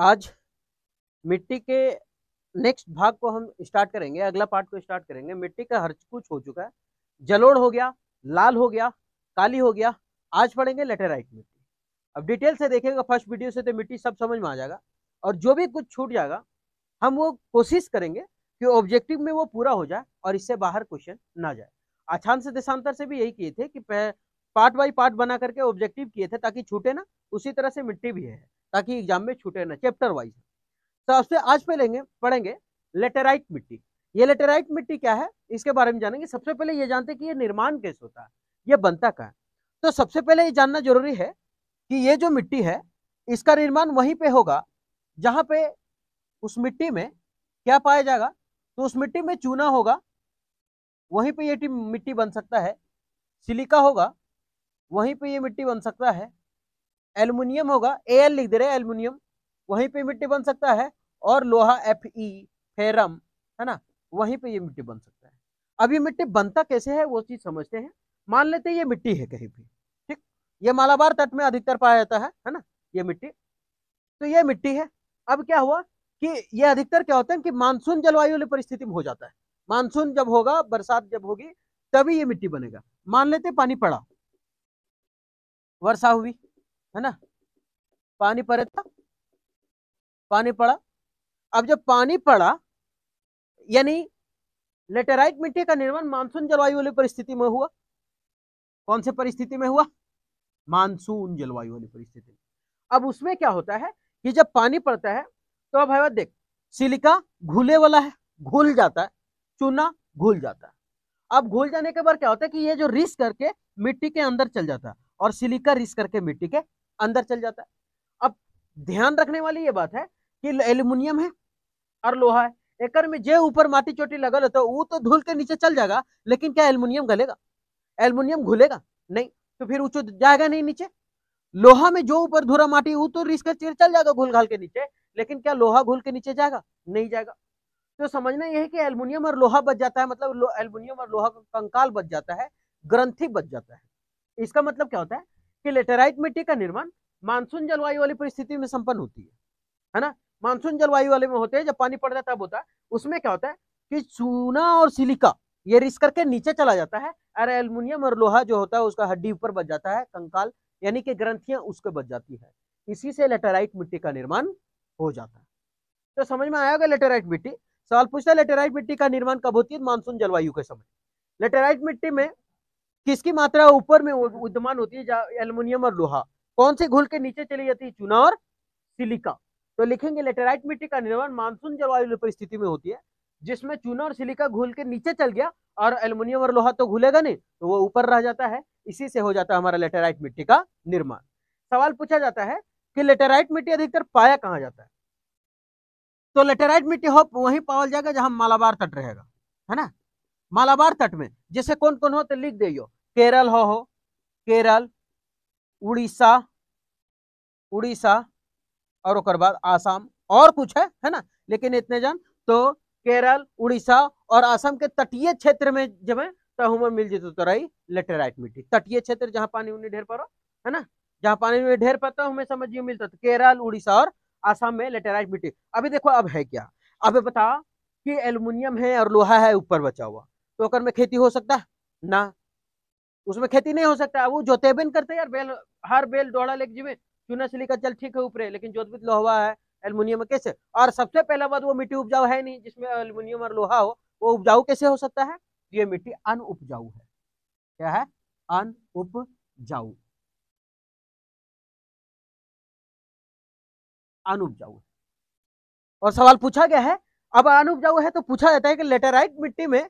आज मिट्टी के नेक्स्ट भाग को हम स्टार्ट करेंगे अगला पार्ट को स्टार्ट करेंगे मिट्टी का हर कुछ हो चुका है जलोड़ हो गया लाल हो गया काली हो गया आज पढ़ेंगे लेटेराइट मिट्टी अब डिटेल से देखेंगे फर्स्ट वीडियो से तो मिट्टी सब समझ में आ जाएगा और जो भी कुछ छूट जाएगा हम वो कोशिश करेंगे कि ऑब्जेक्टिव में वो पूरा हो जाए और इससे बाहर क्वेश्चन ना जाए आछान से देशांतर से भी यही किए थे कि पार्ट बाई पार्ट बना करके ऑब्जेक्टिव किए थे ताकि छूटे ना उसी तरह से मिट्टी भी है ताकि एग्जाम में छूटे ना चैप्टर वाइज सबसे तो आज पहलेंगे पढ़ेंगे लेटेराइट मिट्टी ये लेटेराइट मिट्टी क्या है इसके बारे में जानेंगे सबसे पहले ये जानते कि ये निर्माण कैसे होता है ये बनता कहाँ तो सबसे पहले ये जानना जरूरी है कि ये जो मिट्टी है इसका निर्माण वहीं पे होगा जहाँ पे उस मिट्टी में क्या पाया जाएगा तो उस मिट्टी में चूना होगा वहीं पे ये मिट्टी बन सकता है सिलिका होगा वहीं पे ये मिट्टी बन सकता है एल्युमिनियम होगा ए एल लिख दे रहे एल्युमिनियम वहीं पे मिट्टी बन सकता है और लोहा एफ ई e, फेरम है ना वहीं पे ये मिट्टी बन सकता है अब ये मिट्टी बनता कैसे है वो चीज समझते हैं मान लेते हैं ये मिट्टी है कहीं भी ठीक ये मालाबार तट में अधिकतर पाया जाता है है ना ये मिट्टी तो ये मिट्टी है अब क्या हुआ कि ये अधिकतर क्या होता है कि मानसून जलवायु वाली परिस्थिति में हो जाता है मानसून जब होगा बरसात जब होगी तभी ये मिट्टी बनेगा मान लेते पानी पड़ा वर्षा हुई है ना पानी पड़े था पानी पड़ा अब जब पानी पड़ा यानी लेटेराइट मिट्टी का निर्माण मानसून जलवायु वाली परिस्थिति में हुआ कौन से परिस्थिति में हुआ मानसून जलवायु वाली परिस्थिति में अब उसमें क्या होता है कि जब पानी पड़ता है तो अब भाई देख सिलिका घुले वाला है घुल जाता है चूना घुल जाता है अब घुल जाने के बाद क्या होता है कि ये जो रिस करके मिट्टी के अंदर चल जाता है और सिलिका रिस करके मिट्टी के अंदर चल जाता है अब ध्यान रखने वाली ये बात है कि एल्यूमिनियम है और लोहा है एकर में जो ऊपर माटी चोटी लगल होता वो तो धूल के नीचे चल जाएगा लेकिन क्या एल्यूमिनियम गलेगा एल्यूमिनियम घुलेगा नहीं तो फिर ऊंचो जाएगा नहीं नीचे लोहा में जो ऊपर धुरा माटी वो तो रिस कर चल जाएगा घुल घाल के नीचे लेकिन क्या लोहा घुल के नीचे जाएगा नहीं जाएगा तो समझना यह है कि एल्यूमिनियम और लोहा बच जाता है मतलब एल्यूमिनियम और लोहा का कंकाल बच जाता है ग्रंथि बच जाता है इसका मतलब क्या होता है कि लेटेराइट मिट्टी का निर्माण मानसून जलवायु वाली परिस्थिति में संपन्न होती है है ना मानसून जलवायु वाले में होते हैं जब पानी पड़ जाता है तब होता है उसमें क्या होता है कि चूना और सिलिका ये रिस करके नीचे चला जाता है और एल्युमिनियम और लोहा जो होता है उसका हड्डी ऊपर बच जाता है कंकाल यानी कि ग्रंथियां उसके बच जाती है इसी से लेटेराइट मिट्टी का निर्माण हो जाता है तो समझ में आया होगा लेटेराइट मिट्टी सवाल पूछता है लेटेराइट मिट्टी का निर्माण कब होती है मानसून जलवायु के समय लेटेराइट मिट्टी में किसकी मात्रा ऊपर में उद्यमान होती है एल्युमिनियम और लोहा कौन से घुल के नीचे चली जाती है चूना और सिलिका तो लिखेंगे लेटेराइट मिट्टी का निर्माण मानसून जलवायु परिस्थिति में होती है जिसमें चूना और सिलिका घुल के नीचे चल गया और एल्युमिनियम और लोहा तो घुलेगा नहीं तो वो ऊपर रह जाता है इसी से हो जाता है हमारा लेटेराइट मिट्टी का निर्माण सवाल पूछा जाता है कि लेटेराइट मिट्टी अधिकतर पाया कहा जाता है तो लेटेराइट मिट्टी हो वहीं पावल जाएगा जहां मालाबार तट रहेगा है ना मालाबार तट में जैसे कौन कौन हो तो लिख दियो केरल हो हो केरल उड़ीसा उड़ीसा और ओकर बाद आसाम और कुछ है है ना लेकिन इतने जन तो केरल उड़ीसा और आसाम के तटीय क्षेत्र में जब है तो हम मिल जेतो तो रही लेटेराइट मिट्टी तटीय क्षेत्र जहाँ पानी उन्हें ढेर पड़ो है ना जहाँ पानी उन्हें ढेर पड़ता हमें समझिए मिलता तो केरल उड़ीसा और आसाम में लेटेराइट मिट्टी अभी देखो अब है क्या अब बता कि एल्युमिनियम है और लोहा है ऊपर बचा हुआ टोकर में खेती हो सकता ना उसमें खेती नहीं हो सकता वो जोते बिन करते यार बेल हर बेल डोड़ा लेके जीवे चूना सिली का जल ठीक है ऊपर लेकिन जोतबित लोहा है एल्युमिनियम कैसे और सबसे पहला बात वो मिट्टी उपजाऊ है नहीं जिसमें एल्युमिनियम और लोहा हो वो उपजाऊ कैसे हो सकता है ये मिट्टी अन उपजाऊ है क्या है अन उपजाऊ अन उपजाऊ और सवाल पूछा गया है अब अन उपजाऊ है तो पूछा जाता है कि लेटराइट मिट्टी में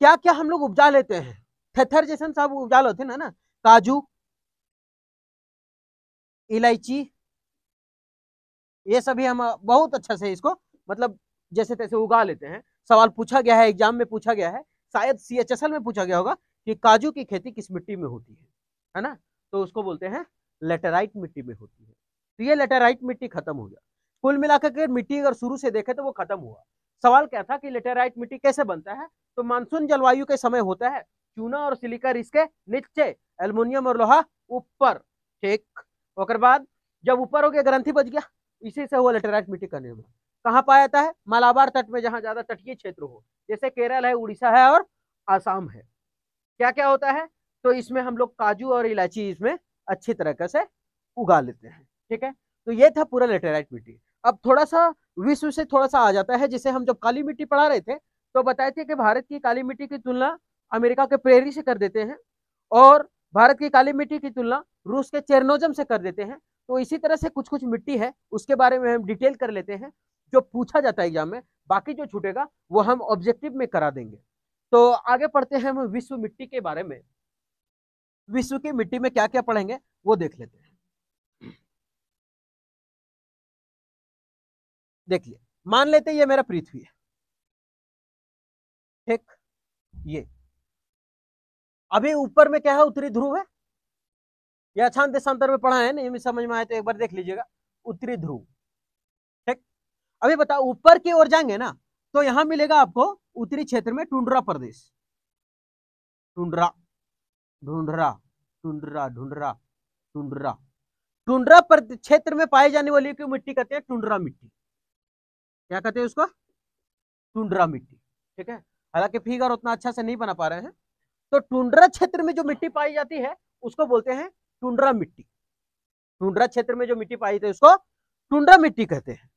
क्या क्या हम लोग उपजा लेते हैं थेथर जैसन सब उपजा लेते हैं ना काजू इलायची ये सभी हम बहुत अच्छा से इसको मतलब जैसे तैसे उगा लेते हैं सवाल पूछा गया है एग्जाम में पूछा गया है शायद सी एच एस एल में पूछा गया होगा कि काजू की खेती किस मिट्टी में होती है है ना तो उसको बोलते हैं लेटेराइट मिट्टी में होती है तो ये लेटेराइट मिट्टी खत्म हो गया कुल मिलाकर के मिट्टी अगर शुरू से देखे तो वो खत्म हुआ सवाल क्या था कि लेटेराइट मिट्टी कैसे बनता है तो मानसून जलवायु के समय होता है चूना और सिलिका इसके नीचे एल्युमिनियम और लोहा ऊपर ठीक और बाद जब ऊपर हो गया ग्रंथि बच गया इसी से हुआ लेटेराइट मिट्टी का निर्माण कहाँ पाया जाता है मालाबार तट में जहाँ ज्यादा तटीय क्षेत्र हो जैसे केरल है उड़ीसा है और आसाम है क्या क्या होता है तो इसमें हम लोग काजू और इलायची इसमें अच्छी तरीके से उगा लेते हैं ठीक है तो ये था पूरा लेटेराइट मिट्टी अब थोड़ा सा विश्व से थोड़ा सा आ जाता है जिसे हम जब काली मिट्टी पढ़ा रहे थे तो बताए थे कि भारत की काली मिट्टी की तुलना अमेरिका के प्रेरी से कर देते हैं और भारत की काली मिट्टी की तुलना रूस के चेरनोजम से कर देते हैं तो इसी तरह से कुछ कुछ मिट्टी है उसके बारे में हम डिटेल कर लेते हैं जो पूछा जाता है एग्जाम में बाकी जो छूटेगा वो हम ऑब्जेक्टिव में करा देंगे तो आगे पढ़ते हैं हम विश्व मिट्टी के बारे में विश्व की मिट्टी में क्या क्या पढ़ेंगे वो देख लेते हैं देखिए मान लेते हैं ये मेरा पृथ्वी है ठीक ये अभी ऊपर में क्या है उत्तरी ध्रुव है ये अछांत देशांतर में पढ़ा है नहीं में समझ में आए तो एक बार देख लीजिएगा उत्तरी ध्रुव ठीक अभी बताओ ऊपर की ओर जाएंगे ना तो यहां मिलेगा आपको उत्तरी क्षेत्र में टुंडरा प्रदेश टुंडरा ढूंढरा टुंडरा ढूंढरा टुंडरा टुंडरा क्षेत्र में पाई जाने वाली क्यों मिट्टी कहते हैं टुंडरा मिट्टी क्या कहते हैं उसको टुंडरा मिट्टी ठीक है हालांकि फिगर उतना अच्छा से नहीं बना पा रहे हैं तो टुंड्रा क्षेत्र में जो मिट्टी पाई जाती है उसको बोलते हैं टुंड्रा मिट्टी टुंड्रा क्षेत्र में जो मिट्टी पाई जाती है उसको टुंड्रा मिट्टी कहते हैं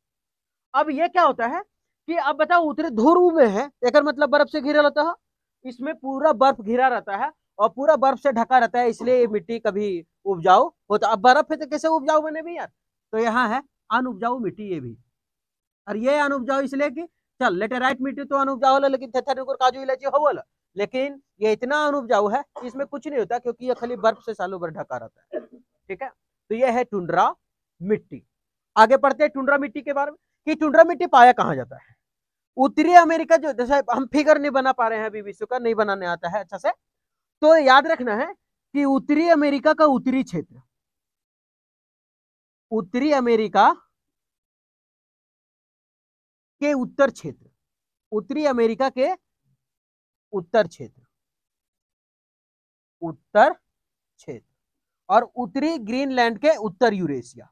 अब ये क्या होता है कि अब बताओ उतरे ध्रुव में है एक मतलब बर्फ से घिरा रहता है इसमें पूरा बर्फ घिरा रहता है और पूरा बर्फ से ढका रहता है इसलिए ये मिट्टी कभी उपजाऊ होता तो, अब बर्फ है तो कैसे उपजाऊ बने भी यार तो यहाँ है अन उपजाऊ मिट्टी ये भी और ये अन उपजाऊ इसलिए कि चल लेटेराइट मिट्टी तो अनुपजाऊ है लेकिन थेथर काजू इलायची होवल लेकिन ये इतना अनुपजाऊ है इसमें कुछ नहीं होता क्योंकि ये खाली बर्फ से सालों भर ढका रहता है ठीक है तो ये है टुंड्रा मिट्टी आगे पढ़ते हैं टुंड्रा मिट्टी के बारे में कि टुंड्रा मिट्टी पाया कहाँ जाता है उत्तरी अमेरिका जो जैसे हम फिगर नहीं बना पा रहे हैं अभी विश्व का नहीं बनाने आता है अच्छा से तो याद रखना है कि उत्तरी अमेरिका का उत्तरी क्षेत्र उत्तरी अमेरिका के उत्तर क्षेत्र उत्तरी अमेरिका के उत्तर क्षेत्र उत्तर क्षेत्र और उत्तरी ग्रीनलैंड के उत्तर यूरेशिया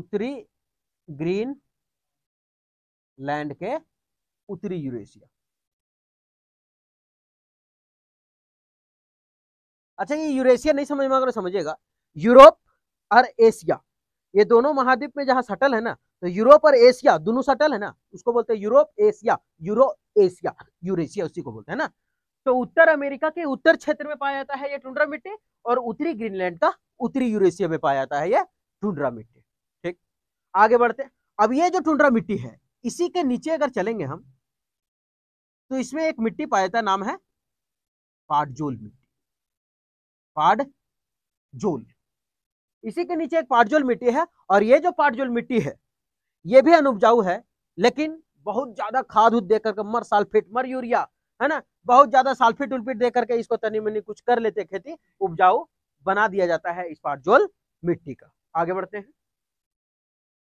उत्तरी ग्रीन लैंड के उत्तरी यूरेशिया अच्छा ये यूरेशिया नहीं समझ में अगर तो समझेगा यूरोप और एशिया ये दोनों महाद्वीप में जहां सटल है ना तो यूरोप और एशिया दोनों सटल है ना उसको बोलते हैं Europe Asia Euro Asia Eurasia उसी को बोलते हैं ना तो उत्तर अमेरिका के उत्तर क्षेत्र में पाया जाता है ये टुंड्रा मिट्टी और उत्तरी ग्रीनलैंड का उत्तरी यूरेशिया में पाया जाता है यह टुंड्रा मिट्टी ठीक आगे बढ़ते अब ये जो टुंड्रा मिट्टी है इसी के नीचे अगर चलेंगे हम तो इसमें एक मिट्टी पाया जाता नाम है पाटजोल मिट्टी पाटजोल इसी के नीचे एक पाटजोल मिट्टी है और ये जो पाटजोल मिट्टी है ये भी अनुपजाऊ है लेकिन बहुत ज्यादा खाद उद दे करके मर साल्फेट मर यूरिया है ना बहुत ज्यादा सालफेट उल्फेट दे करके इसको तनी मनी कुछ कर लेते खेती उपजाऊ बना दिया जाता है इस जोल मिट्टी का आगे बढ़ते हैं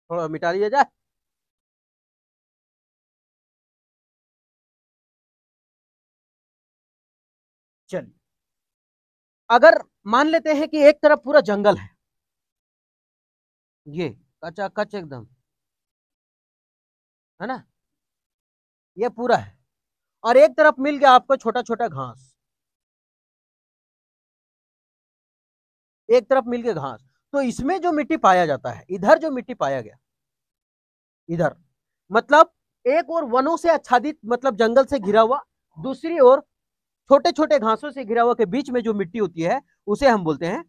थोड़ा मिटा लिया जाए चलिए अगर मान लेते हैं कि एक तरफ पूरा जंगल है ये कचा कच एकदम है ना ये पूरा है और एक तरफ मिल गया आपको छोटा छोटा घास एक तरफ मिल गया घास तो इसमें जो मिट्टी पाया जाता है इधर जो मिट्टी पाया गया इधर मतलब एक और वनों से आच्छादित मतलब जंगल से घिरा हुआ दूसरी ओर छोटे छोटे घासों से घिरा हुआ के बीच में जो मिट्टी होती है उसे हम बोलते हैं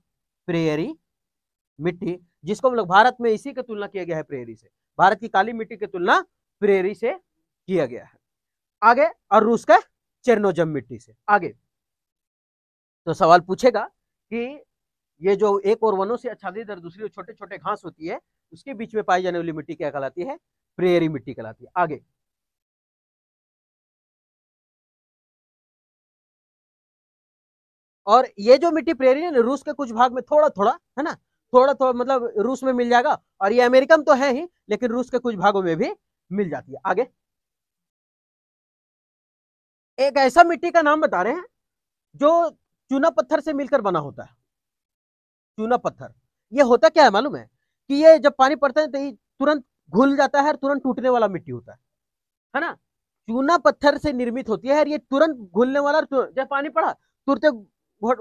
प्रेयरी मिट्टी जिसको हम लोग भारत में इसी की तुलना किया गया है प्रेयरी से भारत की काली मिट्टी की तुलना प्रेरी से किया गया है आगे और रूस का चेरनोजम मिट्टी से आगे तो सवाल पूछेगा कि ये जो एक और वनों से आच्छादित और दूसरी छोटे छोटे घास होती है उसके बीच में पाई जाने वाली मिट्टी क्या कहलाती है प्रेरी मिट्टी कहलाती है आगे और ये जो मिट्टी प्रेरी है ना रूस के कुछ भाग में थोड़ा थोड़ा है ना थोड़ा थोड़ा मतलब रूस में मिल जाएगा और ये अमेरिका में तो है ही लेकिन रूस के कुछ भागों में भी मिल जाती है आगे एक ऐसा मिट्टी का नाम बता रहे हैं जो चूना पत्थर से मिलकर बना होता है चूना पत्थर ये होता क्या है मालूम है कि ये जब पानी पड़ता है तो ये तुरंत घुल जाता है और तुरंत टूटने वाला मिट्टी होता है है ना चूना पत्थर से निर्मित होती है और ये तुरंत घुलने वाला जब पानी पड़ा तुरंत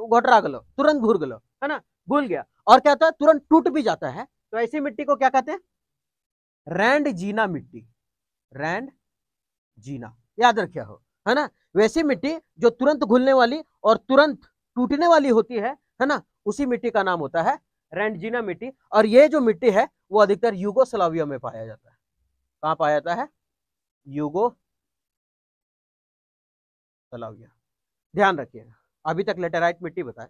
घोटरा गलो तुरंत घूर गलो है ना घुल गया और क्या होता है तुरंत टूट भी जाता है तो ऐसी मिट्टी को क्या कहते हैं रैंड जीना मिट्टी रैंड जीना याद रखिया हो है ना वैसी मिट्टी जो तुरंत घुलने वाली और तुरंत टूटने वाली होती है है ना उसी मिट्टी का नाम होता है रैंडजीना मिट्टी और ये जो मिट्टी है वो अधिकतर यूगोस्लाविया में पाया जाता है कहाँ पाया जाता है युगो सलाविया ध्यान रखिएगा अभी तक लेटेराइट मिट्टी बताए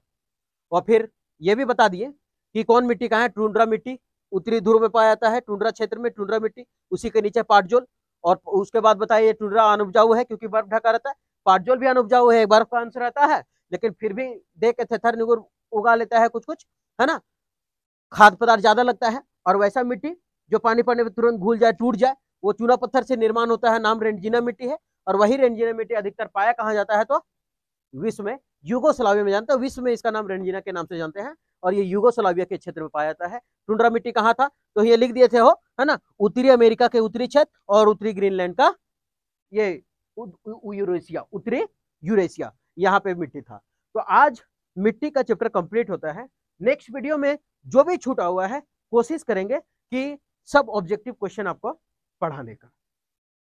और फिर ये भी बता दिए कि कौन मिट्टी कहा है टूंड्रा मिट्टी उत्तरी ध्रुव में पाया जाता है टूंड्रा क्षेत्र में टूंड्रा मिट्टी उसी के नीचे पाटजोल और उसके बाद बताइए टुडरा अनुपजाऊ है क्योंकि बर्फ ढका रहता है पाटजोल भी अनुपजाऊ है बर्फ का अंश रहता है लेकिन फिर भी दे के थेथर निगुर उगा लेता है कुछ कुछ है ना खाद पदार्थ ज्यादा लगता है और वैसा मिट्टी जो पानी पड़ने पर तुरंत घूल जाए टूट जाए वो चूना पत्थर से निर्माण होता है नाम रेंजिना मिट्टी है और वही रेंजिना मिट्टी अधिकतर पाया कहा जाता है तो विश्व में युगो में जानते हैं विश्व में इसका नाम रेंजिना के नाम से जानते हैं और ये युगोसलाविया के क्षेत्र में पाया जाता है टुंड्रा मिट्टी कहाँ था तो ये लिख दिए थे हो है ना उत्तरी अमेरिका के उत्तरी क्षेत्र और उत्तरी ग्रीनलैंड का ये यूरेशिया उत्तरी यूरेशिया यहाँ पे मिट्टी था तो आज मिट्टी का चैप्टर कंप्लीट होता है नेक्स्ट वीडियो में जो भी छूटा हुआ है कोशिश करेंगे कि सब ऑब्जेक्टिव क्वेश्चन आपको पढ़ाने का